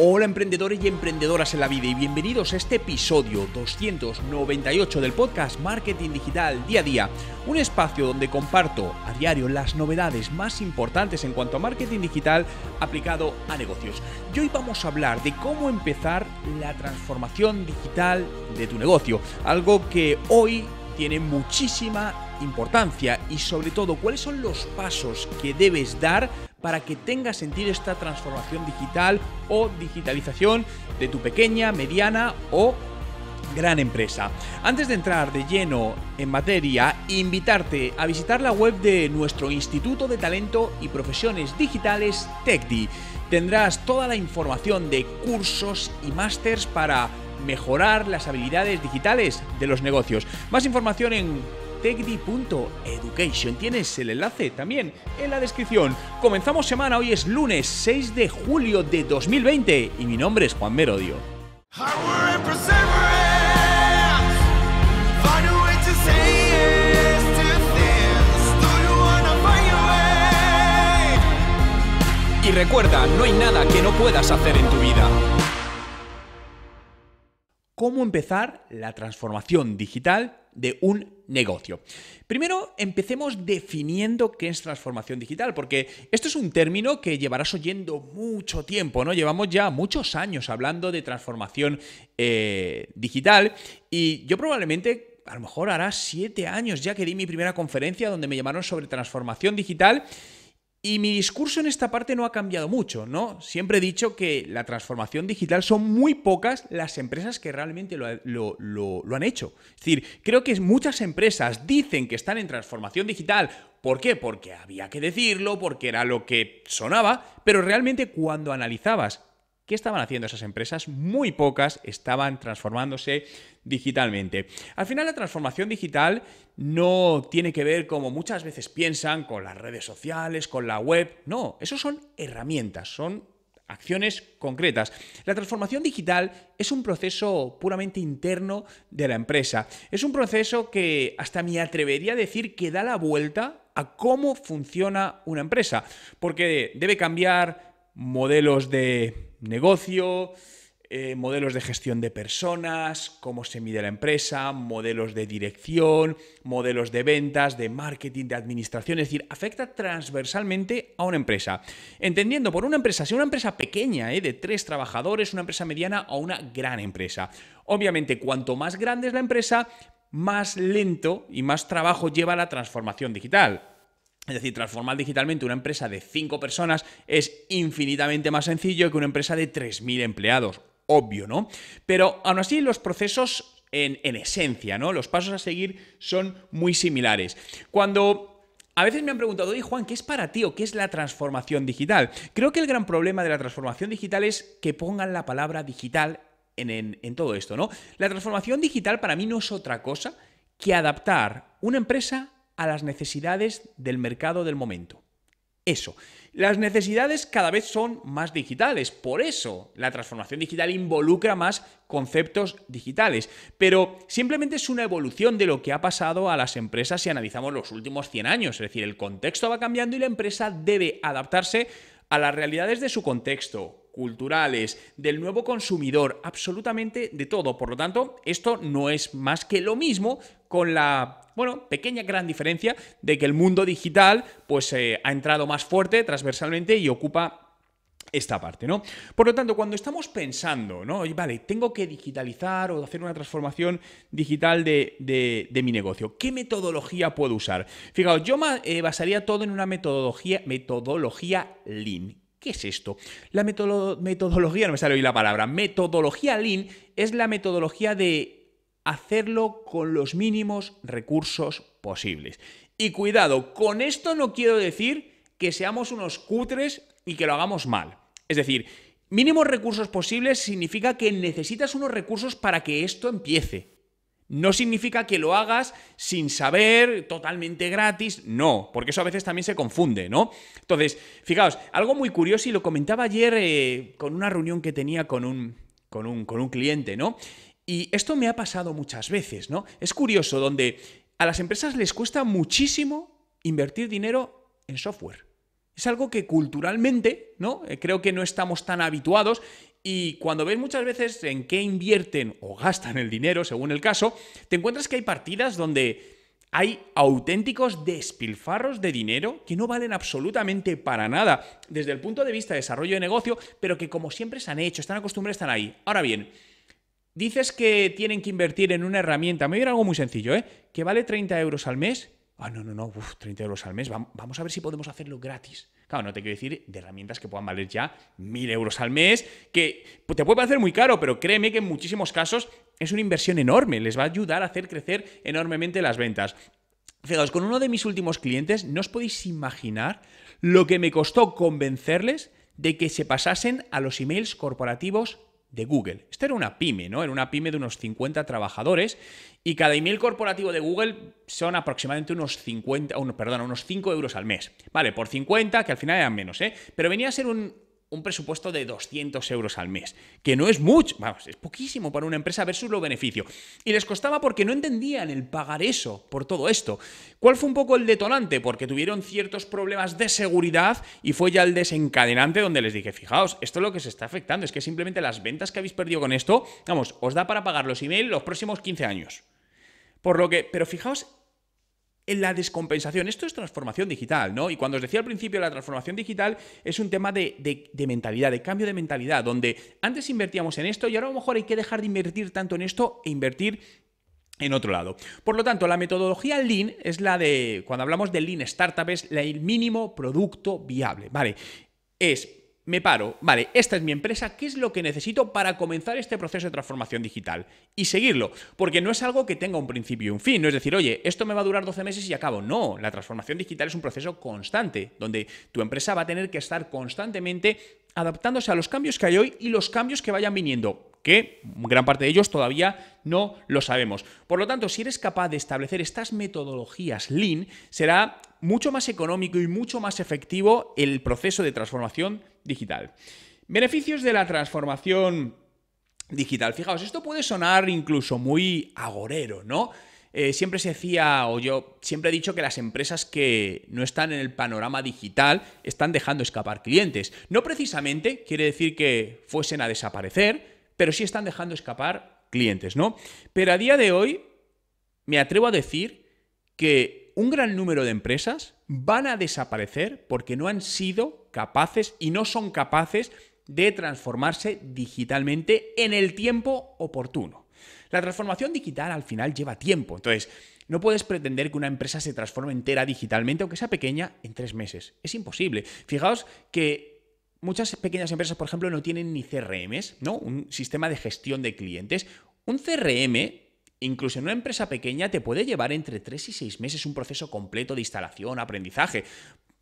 Hola emprendedores y emprendedoras en la vida y bienvenidos a este episodio 298 del podcast Marketing Digital Día a Día, un espacio donde comparto a diario las novedades más importantes en cuanto a marketing digital aplicado a negocios. Y hoy vamos a hablar de cómo empezar la transformación digital de tu negocio, algo que hoy tiene muchísima importancia y sobre todo cuáles son los pasos que debes dar para que tenga sentido esta transformación digital o digitalización de tu pequeña, mediana o gran empresa. Antes de entrar de lleno en materia, invitarte a visitar la web de nuestro Instituto de Talento y Profesiones Digitales, TECDI. Tendrás toda la información de cursos y másters para mejorar las habilidades digitales de los negocios. Más información en tecdi.education. Tienes el enlace también en la descripción. Comenzamos semana, hoy es lunes 6 de julio de 2020 y mi nombre es Juan Merodio. Y recuerda, no hay nada que no puedas hacer en tu vida. ¿Cómo empezar la transformación digital de un negocio. Primero, empecemos definiendo qué es transformación digital, porque esto es un término que llevarás oyendo mucho tiempo, ¿no? Llevamos ya muchos años hablando de transformación eh, digital y yo probablemente a lo mejor hará siete años ya que di mi primera conferencia donde me llamaron sobre transformación digital y mi discurso en esta parte no ha cambiado mucho, ¿no? Siempre he dicho que la transformación digital son muy pocas las empresas que realmente lo, han hecho. Es decir, creo que muchas empresas dicen que están en transformación digital. ¿Por qué? Porque había que decirlo, porque era lo que sonaba, pero realmente cuando analizabas ¿Qué estaban haciendo esas empresas? Muy pocas estaban transformándose digitalmente. Al final la transformación digital no tiene que ver, como muchas veces piensan, con las redes sociales, con la web. No, eso son herramientas, son acciones concretas. La transformación digital es un proceso puramente interno de la empresa. Es un proceso que hasta me atrevería a decir que da la vuelta a cómo funciona una empresa, porque debe cambiar modelos de negocio, eh, modelos de gestión de personas, cómo se mide la empresa, modelos de dirección, modelos de ventas, de marketing, de administración, es decir, afecta transversalmente a una empresa. Entendiendo por una empresa, sea una empresa pequeña, eh, de tres trabajadores, una empresa mediana o una gran empresa. Obviamente, cuanto más grande es la empresa, más lento y más trabajo lleva la transformación digital. Es decir, transformar digitalmente una empresa de cinco personas es infinitamente más sencillo que una empresa de 3.000 empleados. Obvio, ¿no? Pero aún así los procesos en, esencia, ¿no? Los pasos a seguir son muy similares. Cuando a veces me han preguntado, oye Juan, ¿qué es para ti o qué es la transformación digital? Creo que el gran problema de la transformación digital es que pongan la palabra digital en, en todo esto, ¿no? La transformación digital para mí no es otra cosa que adaptar una empresa a las necesidades del mercado del momento. Eso. Las necesidades cada vez son más digitales, por eso la transformación digital involucra más conceptos digitales, pero simplemente es una evolución de lo que ha pasado a las empresas si analizamos los últimos 100 años, es decir, el contexto va cambiando y la empresa debe adaptarse a las realidades de su contexto, culturales, del nuevo consumidor, absolutamente de todo. Por lo tanto, esto no es más que lo mismo con la bueno, pequeña gran diferencia de que el mundo digital pues eh, ha entrado más fuerte transversalmente y ocupa esta parte, ¿no? Por lo tanto, cuando estamos pensando, ¿no? vale, tengo que digitalizar o hacer una transformación digital de, mi negocio. ¿Qué metodología puedo usar? Fijaos, yo eh, basaría todo en una metodología, metodología Lean. ¿Qué es esto? La metodología, no me sale oír la palabra, metodología Lean es la metodología de hacerlo con los mínimos recursos posibles. Y cuidado, con esto no quiero decir que seamos unos cutres y que lo hagamos mal. Es decir, mínimos recursos posibles significa que necesitas unos recursos para que esto empiece. No significa que lo hagas sin saber, totalmente gratis, no, porque eso a veces también se confunde, ¿no? Entonces, fijaos, algo muy curioso y lo comentaba ayer eh, con una reunión que tenía con un, con un, con un cliente, ¿no? Y esto me ha pasado muchas veces, ¿no? Es curioso, donde a las empresas les cuesta muchísimo invertir dinero en software. Es algo que culturalmente, ¿no? Eh, creo que no estamos tan habituados y cuando ves muchas veces en qué invierten o gastan el dinero, según el caso, te encuentras que hay partidas donde hay auténticos despilfarros de dinero que no valen absolutamente para nada desde el punto de vista de desarrollo de negocio, pero que como siempre se han hecho, están acostumbrados, están ahí. Ahora bien, Dices que tienen que invertir en una herramienta. Me viene algo muy sencillo, ¿eh? Que vale 30 euros al mes. Ah, no, no, no, Uf, 30 euros al mes. Vamos a ver si podemos hacerlo gratis. Claro, no te quiero decir de herramientas que puedan valer ya 1.000 euros al mes, que te puede parecer muy caro, pero créeme que en muchísimos casos es una inversión enorme. Les va a ayudar a hacer crecer enormemente las ventas. Fijaos, con uno de mis últimos clientes, no os podéis imaginar lo que me costó convencerles de que se pasasen a los emails corporativos de Google. Esto era una pyme, ¿no? Era una pyme de unos 50 trabajadores y cada email corporativo de Google son aproximadamente unos 50, perdón, unos 5 euros al mes. Vale, por 50, que al final eran menos, ¿eh? Pero venía a ser un, un presupuesto de 200 euros al mes, que no es mucho, vamos, es poquísimo para una empresa versus lo beneficio. Y les costaba porque no entendían el pagar eso por todo esto. ¿Cuál fue un poco el detonante? Porque tuvieron ciertos problemas de seguridad y fue ya el desencadenante donde les dije, fijaos, esto es lo que se está afectando, es que simplemente las ventas que habéis perdido con esto, vamos, os da para pagar los emails los próximos 15 años. Por lo que, pero fijaos en la descompensación. Esto es transformación digital, ¿no? Y cuando os decía al principio, la transformación digital es un tema de, mentalidad, de cambio de mentalidad, donde antes invertíamos en esto y ahora a lo mejor hay que dejar de invertir tanto en esto e invertir en otro lado. Por lo tanto, la metodología Lean es la de, cuando hablamos de Lean Startup, es el mínimo producto viable, ¿vale? Es me paro, vale, esta es mi empresa, ¿qué es lo que necesito para comenzar este proceso de transformación digital? Y seguirlo, porque no es algo que tenga un principio y un fin, no es decir, oye, esto me va a durar 12 meses y acabo. No, la transformación digital es un proceso constante, donde tu empresa va a tener que estar constantemente adaptándose a los cambios que hay hoy y los cambios que vayan viniendo que gran parte de ellos todavía no lo sabemos. Por lo tanto, si eres capaz de establecer estas metodologías lean, será mucho más económico y mucho más efectivo el proceso de transformación digital. Beneficios de la transformación digital. Fijaos, esto puede sonar incluso muy agorero, ¿no? Eh, siempre se decía, o yo siempre he dicho que las empresas que no están en el panorama digital están dejando escapar clientes. No precisamente quiere decir que fuesen a desaparecer, pero sí están dejando escapar clientes, ¿no? Pero a día de hoy me atrevo a decir que un gran número de empresas van a desaparecer porque no han sido capaces y no son capaces de transformarse digitalmente en el tiempo oportuno. La transformación digital al final lleva tiempo, entonces no puedes pretender que una empresa se transforme entera digitalmente, aunque sea pequeña, en tres meses. Es imposible. Fijaos que muchas pequeñas empresas, por ejemplo, no tienen ni CRMs, ¿no? Un sistema de gestión de clientes. Un CRM Incluso en una empresa pequeña te puede llevar entre 3 y 6 meses un proceso completo de instalación, aprendizaje.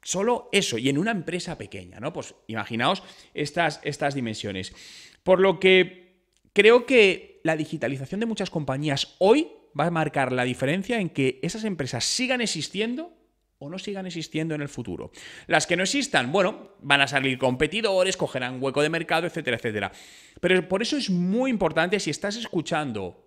Solo eso, y en una empresa pequeña, ¿no? Pues imaginaos estas, estas dimensiones. Por lo que creo que la digitalización de muchas compañías hoy va a marcar la diferencia en que esas empresas sigan existiendo o no sigan existiendo en el futuro. Las que no existan, bueno, van a salir competidores, cogerán hueco de mercado, etcétera, etcétera. Pero por eso es muy importante si estás escuchando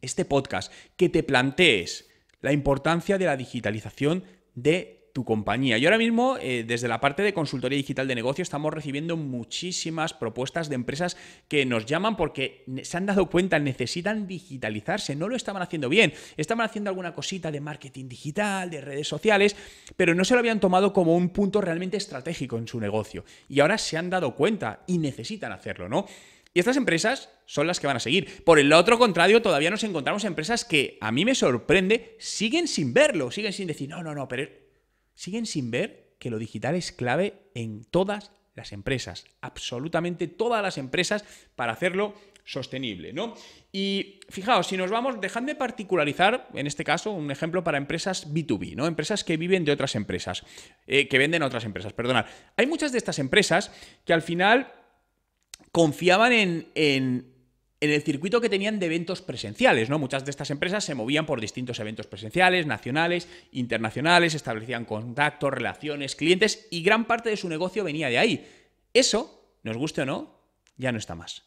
este podcast que te plantees la importancia de la digitalización de tu compañía. Y ahora mismo, eh, desde la parte de consultoría digital de negocio, estamos recibiendo muchísimas propuestas de empresas que nos llaman porque se han dado cuenta, necesitan digitalizarse, no lo estaban haciendo bien, estaban haciendo alguna cosita de marketing digital, de redes sociales, pero no se lo habían tomado como un punto realmente estratégico en su negocio. Y ahora se han dado cuenta y necesitan hacerlo, ¿no? Y estas empresas son las que van a seguir. Por el otro contrario, todavía nos encontramos empresas que a mí me sorprende, siguen sin verlo, siguen sin decir, no, no, no, pero siguen sin ver que lo digital es clave en todas las empresas, absolutamente todas las empresas para hacerlo sostenible, ¿no? Y fijaos, si nos vamos, dejadme particularizar, en este caso, un ejemplo para empresas B2B, ¿no? Empresas que viven de otras empresas, eh, que venden a otras empresas, perdonad. Hay muchas de estas empresas que al final confiaban en en el circuito que tenían de eventos presenciales, ¿no? Muchas de estas empresas se movían por distintos eventos presenciales, nacionales, internacionales, establecían contactos, relaciones, clientes y gran parte de su negocio venía de ahí. Eso, nos guste o no, ya no está más.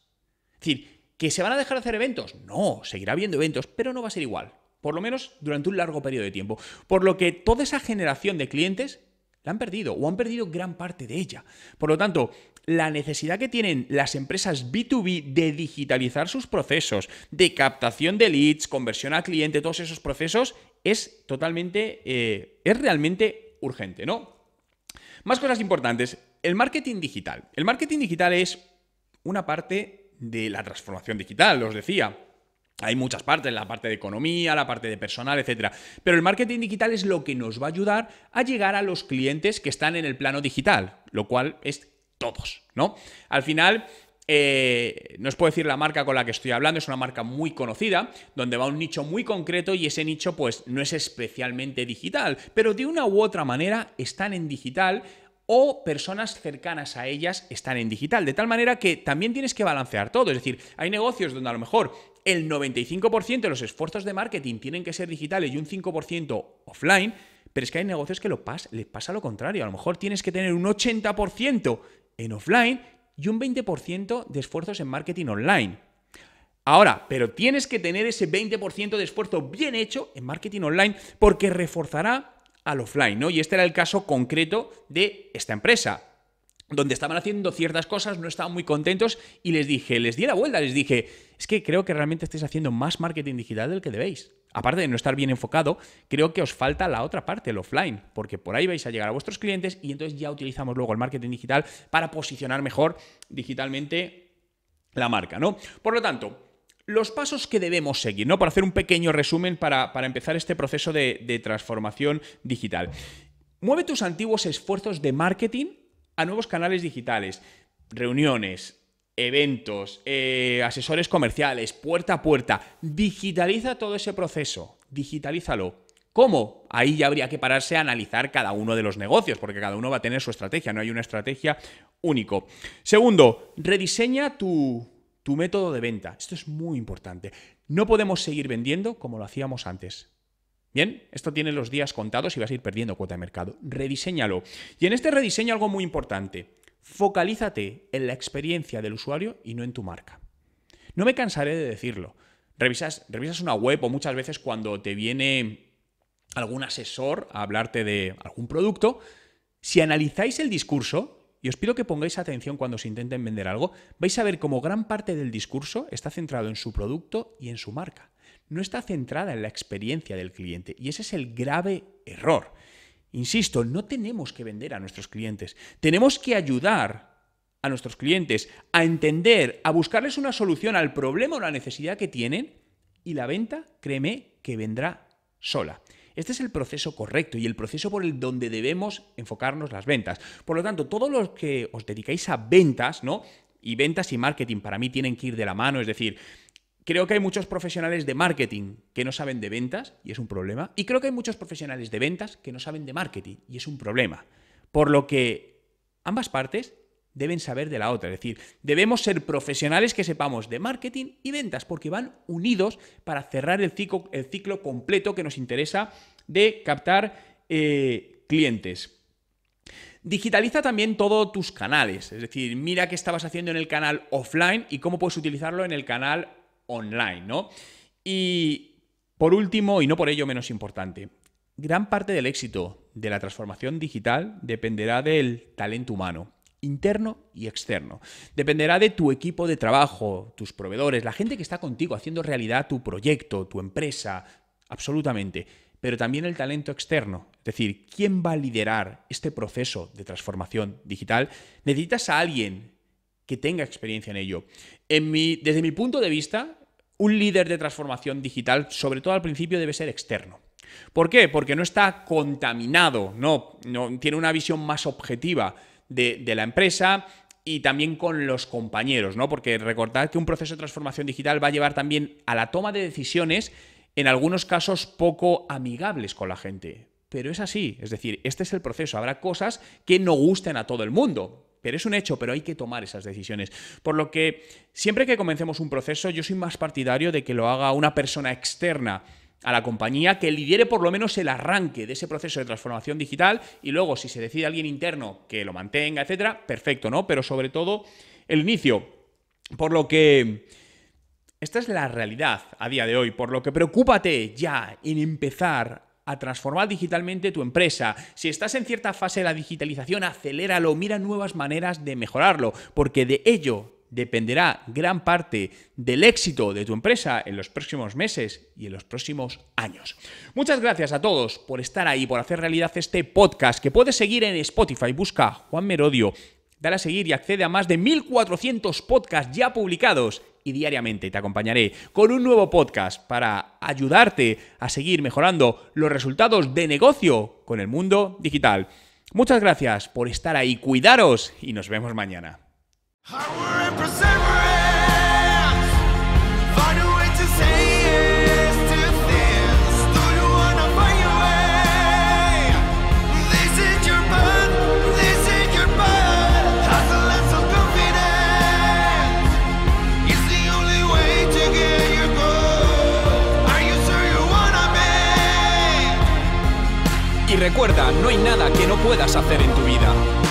Es decir, ¿que se van a dejar de hacer eventos? No, seguirá habiendo eventos, pero no va a ser igual. Por lo menos durante un largo periodo de tiempo. Por lo que toda esa generación de clientes la han perdido o han perdido gran parte de ella. Por lo tanto, la necesidad que tienen las empresas B2B de digitalizar sus procesos, de captación de leads, conversión al cliente, todos esos procesos, es totalmente, eh, es realmente urgente, ¿no? Más cosas importantes. El marketing digital. El marketing digital es una parte de la transformación digital, os decía. Hay muchas partes, la parte de economía, la parte de personal, etcétera. Pero el marketing digital es lo que nos va a ayudar a llegar a los clientes que están en el plano digital, lo cual es todos, ¿no? Al final, eh, no os puedo decir la marca con la que estoy hablando, es una marca muy conocida, donde va un nicho muy concreto y ese nicho pues no es especialmente digital, pero de una u otra manera están en digital o personas cercanas a ellas están en digital, de tal manera que también tienes que balancear todo, es decir, hay negocios donde a lo mejor el 95% de los esfuerzos de marketing tienen que ser digitales y un 5% offline, pero es que hay negocios que lo pas les pasa lo contrario. A lo mejor tienes que tener un 80% en offline y un 20% de esfuerzos en marketing online. Ahora, pero tienes que tener ese 20% de esfuerzo bien hecho en marketing online porque reforzará al offline, ¿no? Y este era el caso concreto de esta empresa donde estaban haciendo ciertas cosas, no estaban muy contentos y les dije, les di la vuelta, les dije, es que creo que realmente estáis haciendo más marketing digital del que debéis. Aparte de no estar bien enfocado, creo que os falta la otra parte, el offline, porque por ahí vais a llegar a vuestros clientes y entonces ya utilizamos luego el marketing digital para posicionar mejor digitalmente la marca, ¿no? Por lo tanto, los pasos que debemos seguir, ¿no? Para hacer un pequeño resumen para, empezar este proceso de transformación digital. Mueve tus antiguos esfuerzos de marketing a nuevos canales digitales, reuniones, eventos, eh, asesores comerciales, puerta a puerta. Digitaliza todo ese proceso, digitalízalo. ¿Cómo? Ahí ya habría que pararse a analizar cada uno de los negocios, porque cada uno va a tener su estrategia, no hay una estrategia único. Segundo, rediseña tu método de venta. Esto es muy importante. No podemos seguir vendiendo como lo hacíamos antes. Bien, esto tiene los días contados y vas a ir perdiendo cuota de mercado. Rediseñalo. Y en este rediseño algo muy importante. Focalízate en la experiencia del usuario y no en tu marca. No me cansaré de decirlo. Revisas, una web o muchas veces cuando te viene algún asesor a hablarte de algún producto, si analizáis el discurso, y os pido que pongáis atención cuando os intenten vender algo, vais a ver cómo gran parte del discurso está centrado en su producto y en su marca no está centrada en la experiencia del cliente y ese es el grave error. Insisto, no tenemos que vender a nuestros clientes, tenemos que ayudar a nuestros clientes a entender, a buscarles una solución al problema o la necesidad que tienen y la venta, créeme, que vendrá sola. Este es el proceso correcto y el proceso por el donde debemos enfocarnos las ventas. Por lo tanto, todos los que os dedicáis a ventas, ¿no? Y ventas y marketing para mí tienen que ir de la mano, es decir, Creo que hay muchos profesionales de marketing que no saben de ventas y es un problema. Y creo que hay muchos profesionales de ventas que no saben de marketing y es un problema. Por lo que ambas partes deben saber de la otra. Es decir, debemos ser profesionales que sepamos de marketing y ventas porque van unidos para cerrar el ciclo, completo que nos interesa de captar eh, clientes. Digitaliza también todos tus canales, es decir, mira qué estabas haciendo en el canal offline y cómo puedes utilizarlo en el canal online, ¿no? Y por último, y no por ello menos importante, gran parte del éxito de la transformación digital dependerá del talento humano interno y externo. Dependerá de tu equipo de trabajo, tus proveedores, la gente que está contigo haciendo realidad tu proyecto, tu empresa, absolutamente. Pero también el talento externo, es decir, ¿quién va a liderar este proceso de transformación digital? Necesitas a alguien que tenga experiencia en ello. En desde mi punto de vista, un líder de transformación digital, sobre todo al principio, debe ser externo. ¿Por qué? Porque no está contaminado, no, no tiene una visión más objetiva de, la empresa, y también con los compañeros, ¿no? Porque recordad que un proceso de transformación digital va a llevar también a la toma de decisiones, en algunos casos poco amigables con la gente. Pero es así, es decir, este es el proceso. Habrá cosas que no gusten a todo el mundo pero es un hecho, pero hay que tomar esas decisiones. Por lo que siempre que comencemos un proceso, yo soy más partidario de que lo haga una persona externa a la compañía que lidere por lo menos el arranque de ese proceso de transformación digital y luego si se decide alguien interno que lo mantenga, etcétera, perfecto, ¿no? Pero sobre todo el inicio. Por lo que esta es la realidad a día de hoy, por lo que preocúpate ya en empezar a transformar digitalmente tu empresa. Si estás en cierta fase de la digitalización, aceléralo, mira nuevas maneras de mejorarlo, porque de ello dependerá gran parte del éxito de tu empresa en los próximos meses y en los próximos años. Muchas gracias a todos por estar ahí, por hacer realidad este podcast que puedes seguir en Spotify. Busca Juan Merodio Dale a seguir y accede a más de 1.400 podcasts ya publicados y diariamente te acompañaré con un nuevo podcast para ayudarte a seguir mejorando los resultados de negocio con el mundo digital. Muchas gracias por estar ahí, cuidaros y nos vemos mañana. que no puedas hacer en tu vida.